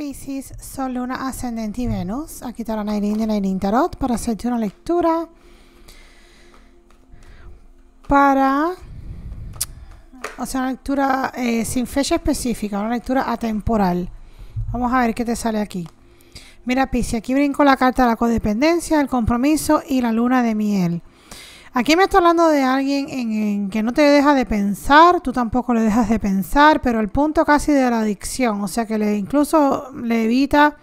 Pisces, Sol, Luna, Ascendente y Venus. Aquí estará Nairín de Nairín Tarot para hacerte una lectura para, o sea, una lectura eh, sin fecha específica, una lectura atemporal. Vamos a ver qué te sale aquí. Mira, Pisces, aquí brinco la carta de la codependencia, el compromiso y la luna de miel. Aquí me está hablando de alguien en, que no te deja de pensar, tú tampoco le dejas de pensar, pero el punto casi de la adicción, o sea que le incluso le evita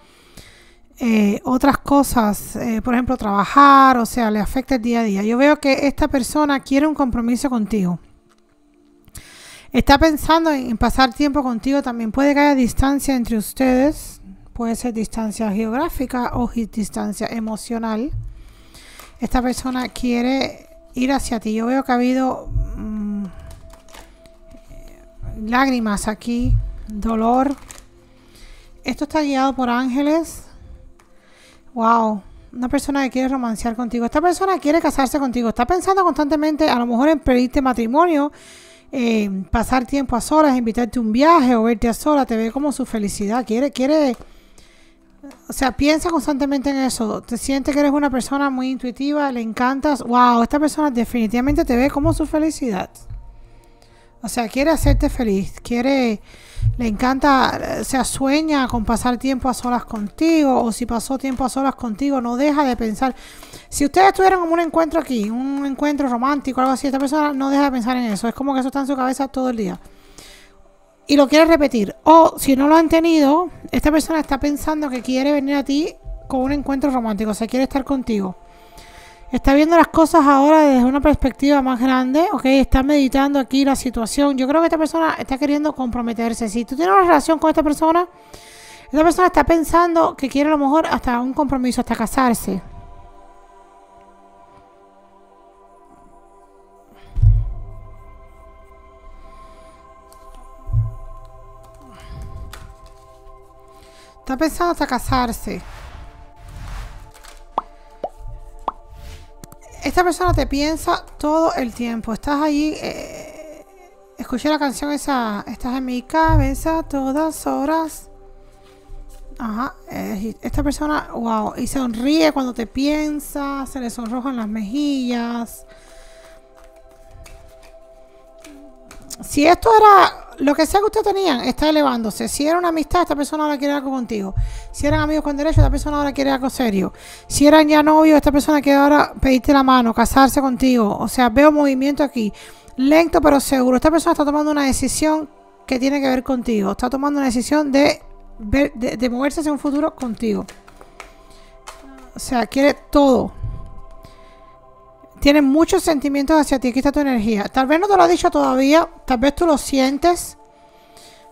eh, otras cosas, eh, por ejemplo trabajar, o sea, le afecta el día a día. Yo veo que esta persona quiere un compromiso contigo. Está pensando en pasar tiempo contigo también. Puede que haya distancia entre ustedes. Puede ser distancia geográfica o distancia emocional. Esta persona quiere ir hacia ti. Yo veo que ha habido mm, lágrimas aquí, dolor. Esto está guiado por ángeles. Wow, una persona que quiere romancear contigo. Esta persona quiere casarse contigo. Está pensando constantemente a lo mejor en pedirte matrimonio, pasar tiempo a solas, invitarte a un viaje o verte a solas. Te ve como su felicidad. Quiere, quiere o sea, piensa constantemente en eso. Te sientes que eres una persona muy intuitiva, le encantas. Wow, esta persona definitivamente te ve como su felicidad. O sea, quiere hacerte feliz, quiere, le encanta, o sea, sueña con pasar tiempo a solas contigo, o si pasó tiempo a solas contigo, no deja de pensar. Si ustedes tuvieran un encuentro aquí, un encuentro romántico, algo así, esta persona no deja de pensar en eso, es como que eso está en su cabeza todo el día y lo quiere repetir. O si no lo han tenido, esta persona está pensando que quiere venir a ti con un encuentro romántico, o sea, quiere estar contigo. Está viendo las cosas ahora desde una perspectiva más grande, ok, está meditando aquí la situación. Yo creo que esta persona está queriendo comprometerse. Si tú tienes una relación con esta persona, esta persona está pensando que quiere a lo mejor hasta un compromiso, hasta casarse. Está pensando hasta casarse. Esta persona te piensa todo el tiempo. Estás allí... Eh, escuché la canción esa... Estás en mi cabeza todas horas. Ajá. esta persona, wow. Y sonríe cuando te piensa. Se le sonrojan las mejillas. Si esto era lo que sea que ustedes tenían está elevándose. Si era una amistad, esta persona ahora quiere algo contigo. Si eran amigos con derecho, esta persona ahora quiere algo serio. Si eran ya novios, esta persona quiere ahora pedirte la mano, casarse contigo. O sea, veo movimiento aquí. Lento pero seguro. Esta persona está tomando una decisión que tiene que ver contigo. Está tomando una decisión de, de moverse hacia un futuro contigo. O sea, quiere todo tiene muchos sentimientos hacia ti. Aquí está tu energía. Tal vez no te lo ha dicho todavía. Tal vez tú lo sientes.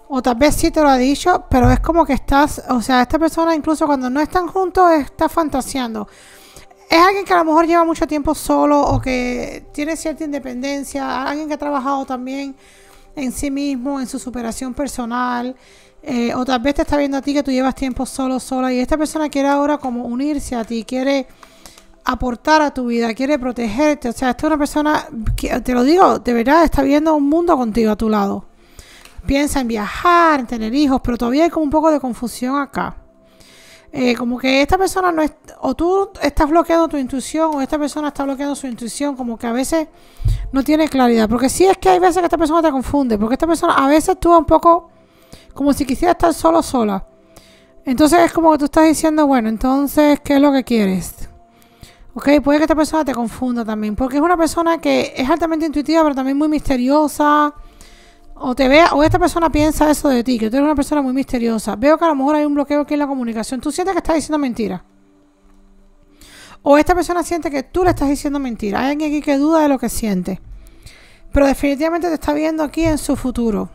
O tal vez sí te lo ha dicho. Pero es como que estás. O sea, esta persona, incluso cuando no están juntos, está fantaseando. Es alguien que a lo mejor lleva mucho tiempo solo. O que tiene cierta independencia. Alguien que ha trabajado también en sí mismo, en su superación personal. Eh, o tal vez te está viendo a ti que tú llevas tiempo solo, sola. Y esta persona quiere ahora como unirse a ti. Quiere aportar a tu vida, quiere protegerte. O sea, esta es una persona, que, te lo digo, de verdad está viendo un mundo contigo a tu lado. Piensa en viajar, en tener hijos, pero todavía hay como un poco de confusión acá. Eh, como que esta persona no es, o tú estás bloqueando tu intuición, o esta persona está bloqueando su intuición, como que a veces no tiene claridad. Porque sí es que hay veces que esta persona te confunde, porque esta persona a veces actúa un poco como si quisiera estar solo sola. Entonces es como que tú estás diciendo, bueno, entonces, ¿qué es lo que quieres? Ok, puede que esta persona te confunda también, porque es una persona que es altamente intuitiva, pero también muy misteriosa. O te vea, o esta persona piensa eso de ti, que tú eres una persona muy misteriosa. Veo que a lo mejor hay un bloqueo aquí en la comunicación. Tú sientes que estás diciendo mentira? O esta persona siente que tú le estás diciendo mentira. Hay alguien aquí que duda de lo que siente. Pero definitivamente te está viendo aquí en su futuro.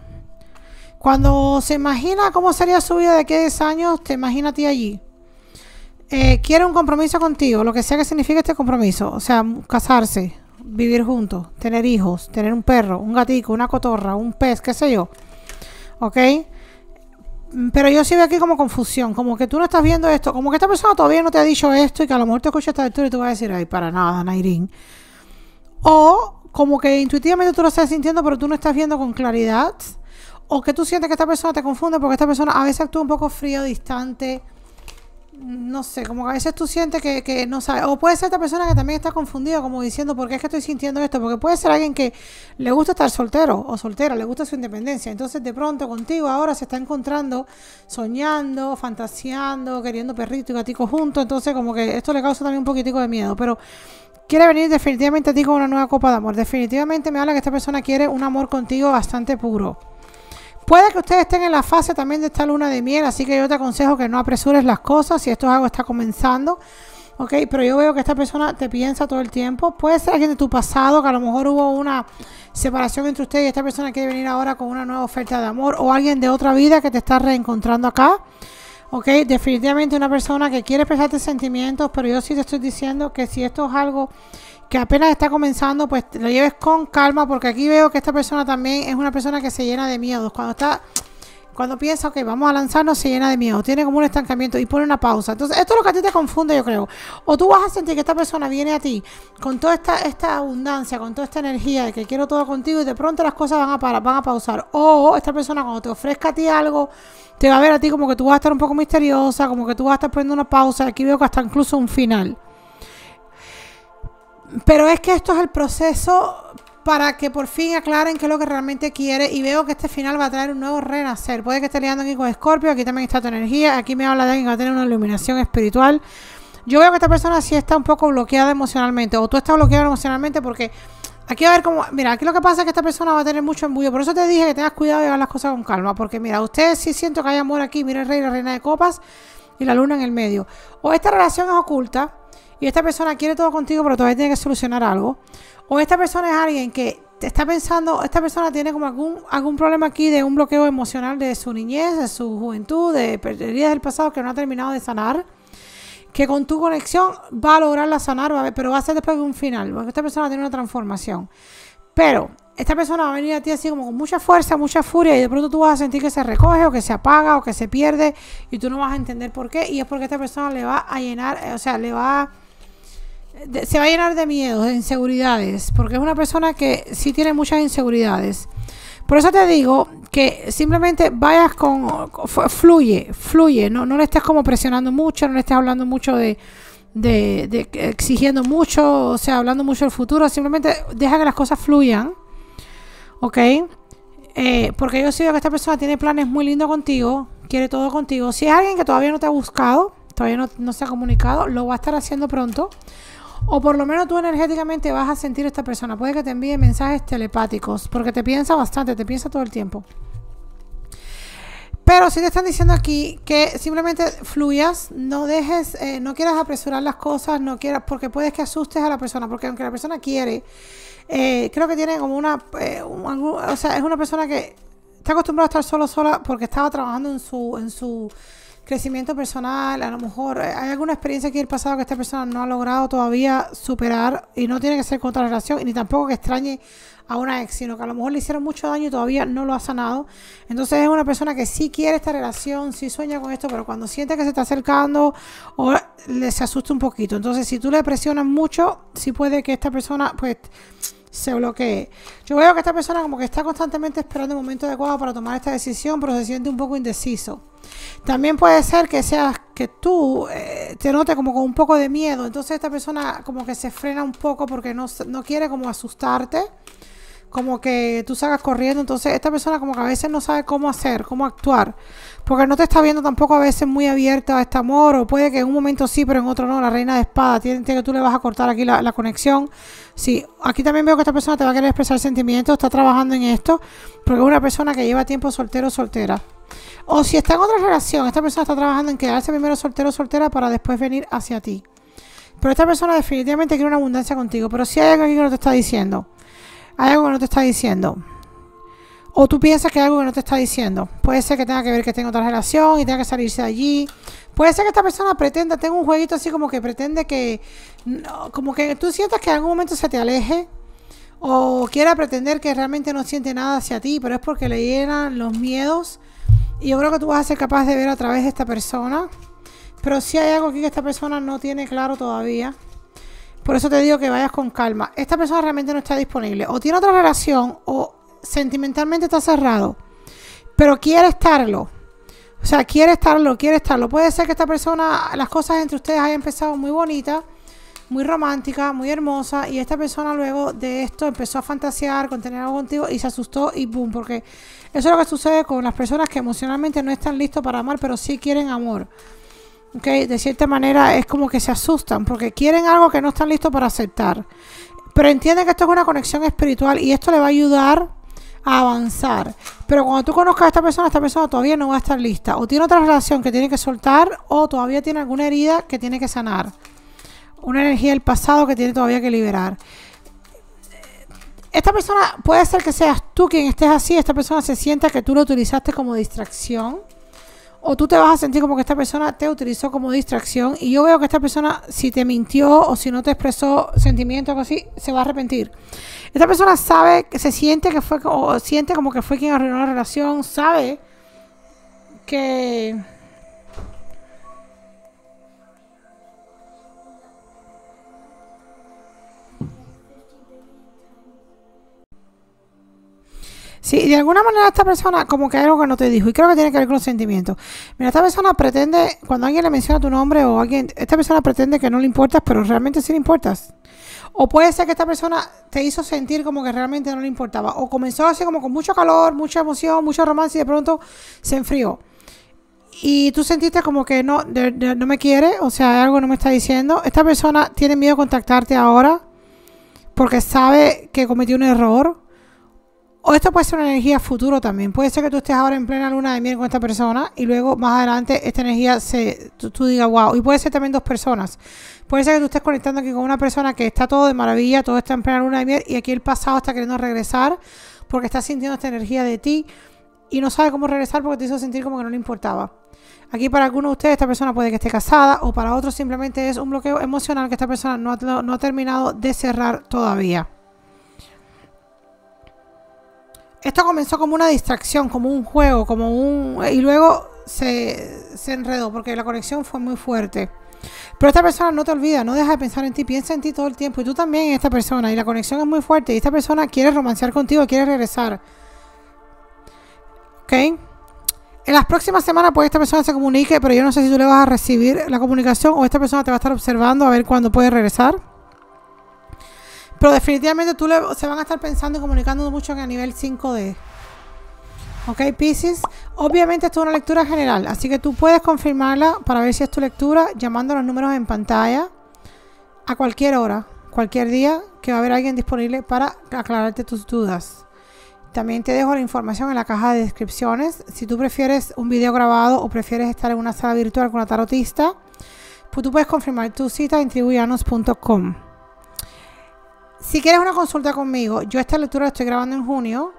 Cuando se imagina cómo sería su vida de aquí a 10 años, te imagina a ti allí eh, quiere un compromiso contigo, lo que sea que signifique este compromiso, o sea, casarse, vivir juntos, tener hijos, tener un perro, un gatico, una cotorra, un pez, qué sé yo. ¿Ok? Mm, pero yo sí veo aquí como confusión, como que tú no estás viendo esto, como que esta persona todavía no te ha dicho esto y que a lo mejor te escucha esta lectura y tú vas a decir, ay, para nada, Nairín. O como que intuitivamente tú lo estás sintiendo, pero tú no estás viendo con claridad. O que tú sientes que esta persona te confunde porque esta persona a veces actúa un poco frío, distante no sé, como a veces tú sientes que, que no sabes, o puede ser esta persona que también está confundida, como diciendo, ¿por qué es que estoy sintiendo esto? Porque puede ser alguien que le gusta estar soltero o soltera, le gusta su independencia, entonces de pronto contigo ahora se está encontrando, soñando, fantaseando, queriendo perrito y gatico juntos, entonces como que esto le causa también un poquitico de miedo, pero quiere venir definitivamente a ti con una nueva copa de amor, definitivamente me habla que esta persona quiere un amor contigo bastante puro. Puede que ustedes estén en la fase también de esta luna de miel, así que yo te aconsejo que no apresures las cosas si esto es algo que está comenzando. Ok, pero yo veo que esta persona te piensa todo el tiempo. Puede ser alguien de tu pasado, que a lo mejor hubo una separación entre ustedes y esta persona quiere venir ahora con una nueva oferta de amor o alguien de otra vida que te está reencontrando acá. Ok, definitivamente una persona que quiere expresarte sentimientos, pero yo sí te estoy diciendo que si esto es algo que apenas está comenzando, pues lo lleves con calma, porque aquí veo que esta persona también es una persona que se llena de miedos. Cuando está, cuando piensa, ok, vamos a lanzarnos, se llena de miedo, tiene como un estancamiento y pone una pausa. Entonces, esto es lo que a ti te confunde, yo creo. O tú vas a sentir que esta persona viene a ti con toda esta, esta abundancia, con toda esta energía de que quiero todo contigo y de pronto las cosas van a parar, van a pausar. O esta persona cuando te ofrezca a ti algo, te va a ver a ti como que tú vas a estar un poco misteriosa, como que tú vas a estar poniendo una pausa. Aquí veo que hasta incluso un final. Pero es que esto es el proceso para que por fin aclaren qué es lo que realmente quiere. Y veo que este final va a traer un nuevo renacer. Puede que esté liando aquí con Scorpio. Aquí también está tu energía. Aquí me habla de alguien que va a tener una iluminación espiritual. Yo veo que esta persona sí está un poco bloqueada emocionalmente. O tú estás bloqueada emocionalmente porque... Aquí va a ver cómo. Mira, aquí lo que pasa es que esta persona va a tener mucho embullo. Por eso te dije que tengas cuidado y hagas las cosas con calma. Porque mira, ustedes sí siento que hay amor aquí. Mira el rey y la reina de copas y la luna en el medio. O esta relación es oculta y esta persona quiere todo contigo, pero todavía tiene que solucionar algo. O esta persona es alguien que está pensando, esta persona tiene como algún, algún problema aquí de un bloqueo emocional de su niñez, de su juventud, de heridas del pasado que no ha terminado de sanar. Que con tu conexión va a lograrla sanar, va a ver, pero va a ser después de un final, porque esta persona tiene una transformación. Pero esta persona va a venir a ti así como con mucha fuerza, mucha furia y de pronto tú vas a sentir que se recoge o que se apaga o que se pierde y tú no vas a entender por qué y es porque esta persona le va a llenar, eh, o sea, le va a se va a llenar de miedos, de inseguridades, porque es una persona que sí tiene muchas inseguridades. Por eso te digo que simplemente vayas con, fluye, fluye, no, no le estés como presionando mucho, no le estés hablando mucho de, de, exigiendo mucho, o sea, hablando mucho del futuro, simplemente deja que las cosas fluyan, ¿ok? Eh, porque yo sé que esta persona tiene planes muy lindos contigo, quiere todo contigo. Si es alguien que todavía no te ha buscado, todavía no se ha comunicado, lo va a estar haciendo pronto o por lo menos tú energéticamente vas a sentir a esta persona. Puede que te envíe mensajes telepáticos, porque te piensa bastante, te piensa todo el tiempo. Pero si te están diciendo aquí que simplemente fluyas, no dejes, eh, no quieras apresurar las cosas, no quieras, porque puedes que asustes a la persona, porque aunque la persona quiere, eh, creo que tiene como una, eh, o sea, es una persona que está acostumbrada a estar solo sola porque estaba trabajando en su, en su crecimiento personal, a lo mejor eh, hay alguna experiencia aquí el pasado que esta persona no ha logrado todavía superar y no tiene que ser contra la relación y ni tampoco que extrañe a una ex, sino que a lo mejor le hicieron mucho daño y todavía no lo ha sanado. Entonces es una persona que sí quiere esta relación, sí sueña con esto, pero cuando siente que se está acercando o le se asusta un poquito. Entonces si tú le presionas mucho, sí puede que esta persona pues se bloquee. Yo veo que esta persona como que está constantemente esperando el momento adecuado para tomar esta decisión, pero se siente un poco indeciso. También puede ser que seas que tú eh, te notes como con un poco de miedo, entonces esta persona como que se frena un poco porque no, no quiere como asustarte, como que tú salgas corriendo, entonces esta persona como que a veces no sabe cómo hacer, cómo actuar porque no te está viendo tampoco a veces muy abierto a este amor, o puede que en un momento sí, pero en otro no, la reina de espada, tiene que tú le vas a cortar aquí la, conexión. Sí, aquí también veo que esta persona te va a querer expresar sentimientos, está trabajando en esto, porque es una persona que lleva tiempo soltero o soltera. O si está en otra relación, esta persona está trabajando en quedarse primero soltero o soltera para después venir hacia ti. Pero esta persona definitivamente quiere una abundancia contigo, pero si sí hay algo aquí que no te está diciendo. Hay algo que no te está diciendo o tú piensas que hay algo que no te está diciendo. Puede ser que tenga que ver que tenga otra relación y tenga que salirse de allí. Puede ser que esta persona pretenda, tenga un jueguito así como que pretende que, como que tú sientas que en algún momento se te aleje o quiera pretender que realmente no siente nada hacia ti, pero es porque le llenan los miedos. Y yo creo que tú vas a ser capaz de ver a través de esta persona. Pero si hay algo aquí que esta persona no tiene claro todavía. Por eso te digo que vayas con calma. Esta persona realmente no está disponible. O tiene otra relación o sentimentalmente está cerrado, pero quiere estarlo. O sea, quiere estarlo, quiere estarlo. Puede ser que esta persona, las cosas entre ustedes hayan empezado muy bonitas, muy románticas, muy hermosas, y esta persona luego de esto empezó a fantasear con tener algo contigo y se asustó y boom, porque eso es lo que sucede con las personas que emocionalmente no están listos para amar, pero sí quieren amor. ¿Ok? De cierta manera es como que se asustan porque quieren algo que no están listos para aceptar. Pero entiende que esto es una conexión espiritual y esto le va a ayudar avanzar. Pero cuando tú conozcas a esta persona, esta persona todavía no va a estar lista. O tiene otra relación que tiene que soltar o todavía tiene alguna herida que tiene que sanar. Una energía del pasado que tiene todavía que liberar. Esta persona puede ser que seas tú quien estés así. Esta persona se sienta que tú lo utilizaste como distracción o tú te vas a sentir como que esta persona te utilizó como distracción y yo veo que esta persona si te mintió o si no te expresó sentimientos o algo así, se va a arrepentir. Esta persona sabe se siente que fue o siente como que fue quien arruinó la relación, sabe que Sí, de alguna manera esta persona, como que algo que no te dijo, y creo que tiene que ver con los sentimientos. Mira, esta persona pretende, cuando alguien le menciona tu nombre o alguien, esta persona pretende que no le importas, pero realmente sí le importas. O puede ser que esta persona te hizo sentir como que realmente no le importaba. O comenzó así como con mucho calor, mucha emoción, mucho romance y de pronto se enfrió. Y tú sentiste como que no, no me quiere, o sea, algo no me está diciendo. Esta persona tiene miedo de contactarte ahora porque sabe que cometió un error o esto puede ser una energía futuro también. Puede ser que tú estés ahora en plena luna de miel con esta persona y luego más adelante esta energía se, tú, digas, wow. Y puede ser también dos personas. Puede ser que tú estés conectando aquí con una persona que está todo de maravilla, todo está en plena luna de miel y aquí el pasado está queriendo regresar porque está sintiendo esta energía de ti y no sabe cómo regresar porque te hizo sentir como que no le importaba. Aquí para algunos de ustedes esta persona puede que esté casada o para otros simplemente es un bloqueo emocional que esta persona no ha, no ha terminado de cerrar todavía. Esto comenzó como una distracción, como un juego, como un... Y luego se, enredó porque la conexión fue muy fuerte. Pero esta persona no te olvida, no deja de pensar en ti, piensa en ti todo el tiempo. Y tú también en esta persona. Y la conexión es muy fuerte. Y esta persona quiere romancear contigo, quiere regresar. ¿Ok? En las próximas semanas, pues esta persona se comunique, pero yo no sé si tú le vas a recibir la comunicación o esta persona te va a estar observando a ver cuándo puede regresar. Pero definitivamente tú se van a estar pensando y comunicando mucho a nivel 5D. Ok, Pisces. Obviamente esto es una lectura general, así que tú puedes confirmarla para ver si es tu lectura llamando a los números en pantalla a cualquier hora, cualquier día que va a haber alguien disponible para aclararte tus dudas. También te dejo la información en la caja de descripciones. Si tú prefieres un video grabado o prefieres estar en una sala virtual con una tarotista, pues tú puedes confirmar tu cita en tribuyanos.com. Si quieres una consulta conmigo, yo esta lectura la estoy grabando en junio.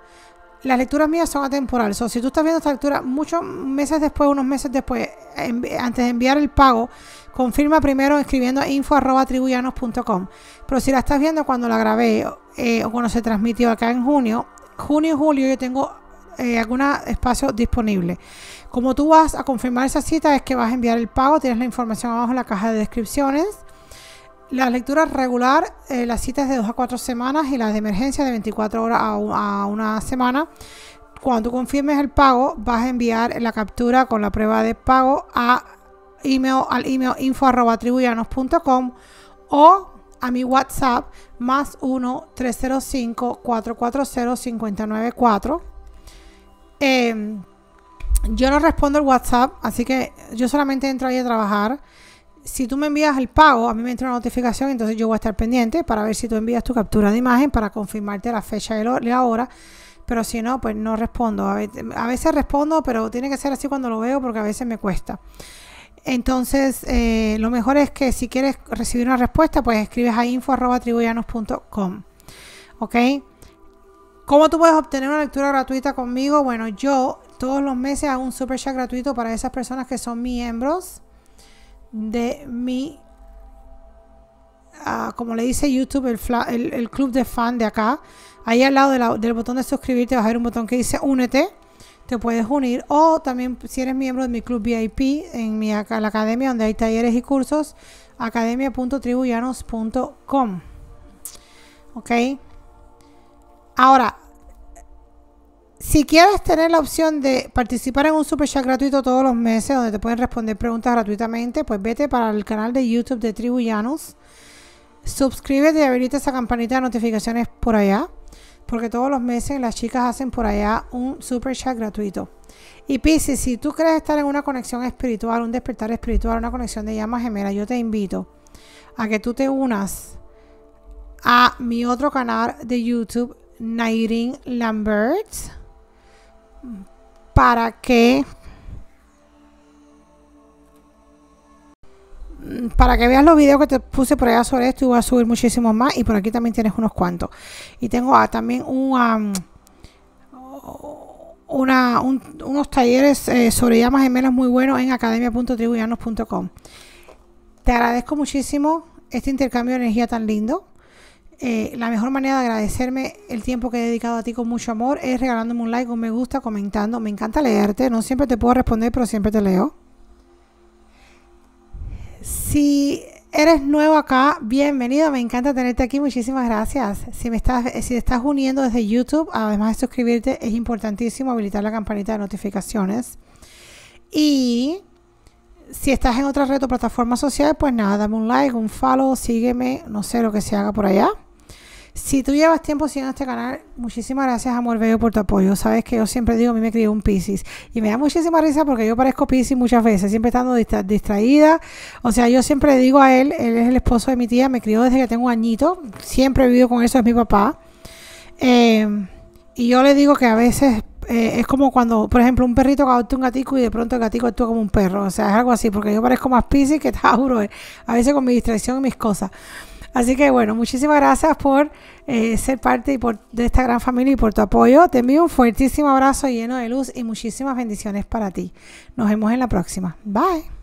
Las lecturas mías son atemporales. o si tú estás viendo esta lectura muchos meses después, unos meses después, antes de enviar el pago, confirma primero escribiendo info.tribuyanos.com. Pero si la estás viendo cuando la grabé eh, o cuando se transmitió acá en junio, junio y julio yo tengo eh, algún espacio disponible. Como tú vas a confirmar esa cita es que vas a enviar el pago, tienes la información abajo en la caja de descripciones. La lectura regular, eh, las citas de dos a cuatro semanas y las de emergencia de 24 horas a, una semana. Cuando confirmes el pago, vas a enviar la captura con la prueba de pago a email, al email o a mi WhatsApp más 1-305-440-594. Em, yo no respondo el WhatsApp, así que yo solamente entro ahí a trabajar si tú me envías el pago, a mí me entra una notificación, entonces yo voy a estar pendiente para ver si tú envías tu captura de imagen para confirmarte la fecha y la hora. Pero si no, pues no respondo. A veces respondo, pero tiene que ser así cuando lo veo porque a veces me cuesta. Entonces, eh, lo mejor es que si quieres recibir una respuesta, pues escribes a info.tribuyanos.com. ¿Ok? ¿Cómo tú puedes obtener una lectura gratuita conmigo? Bueno, yo todos los meses hago un super chat gratuito para esas personas que son miembros de mi, ah, como le dice YouTube, el, club de fan de acá. Ahí al lado del botón de suscribirte vas a ver un botón que dice únete. Te puedes unir o también si eres miembro de mi club VIP en mi la academia donde hay talleres y cursos, academia.tribuyanos.com. ¿Ok? Ahora, si quieres tener la opción de participar en un super chat gratuito todos los meses, donde te pueden responder preguntas gratuitamente, pues vete para el canal de YouTube de Tribu Llanos. Suscríbete y habilita esa campanita de notificaciones por allá, porque todos los meses las chicas hacen por allá un super chat gratuito. Y Pisces, si tú crees estar en una conexión espiritual, un despertar espiritual, una conexión de llamas gemelas, yo te invito a que tú te unas a mi otro canal de YouTube, Nairin Lambert para que mm, para que veas los videos que te puse por allá sobre esto y voy a subir muchísimos más y por aquí también tienes unos cuantos y tengo ah, también una, una unos talleres eh, sobre llamas gemelas muy buenos en academia.tribuyanos.com te agradezco muchísimo este intercambio de energía tan lindo eh, la mejor manera de agradecerme el tiempo que he dedicado a ti con mucho amor es regalándome un like, un me gusta, comentando. Me encanta leerte. No siempre te puedo responder, pero siempre te leo. Si eres nuevo acá, bienvenido. Me encanta tenerte aquí. Muchísimas gracias. Si estás, si te estás uniendo desde YouTube, además de suscribirte, es importantísimo habilitar la campanita de notificaciones. Y si estás en otra red o plataforma social, pues nada, dame un like, un follow, sígueme, no sé lo que se haga por allá. Si tú llevas tiempo siguiendo este canal, muchísimas gracias, amor bello, por tu apoyo. Sabes que yo siempre digo, a mí me crió un Pisces. Y me da muchísima risa porque yo parezco Pisces muchas veces, siempre estando distraída. O sea, yo siempre digo a él, él es el esposo de mi tía, me crió desde que tengo un añito. Siempre he vivido con eso, es mi papá. Eh, y yo le digo que a veces eh, es como cuando, por ejemplo, un perrito que adopta un gatico y de pronto el gatico actúa como un perro. O sea, es algo así, porque yo parezco más Pisces que Tauro. Eh, a veces con mi distracción y mis cosas. Así que bueno, muchísimas gracias por eh, ser parte de esta gran familia y por tu apoyo. Te envío un fuertísimo abrazo lleno de luz y muchísimas bendiciones para ti. Nos vemos en la próxima. Bye.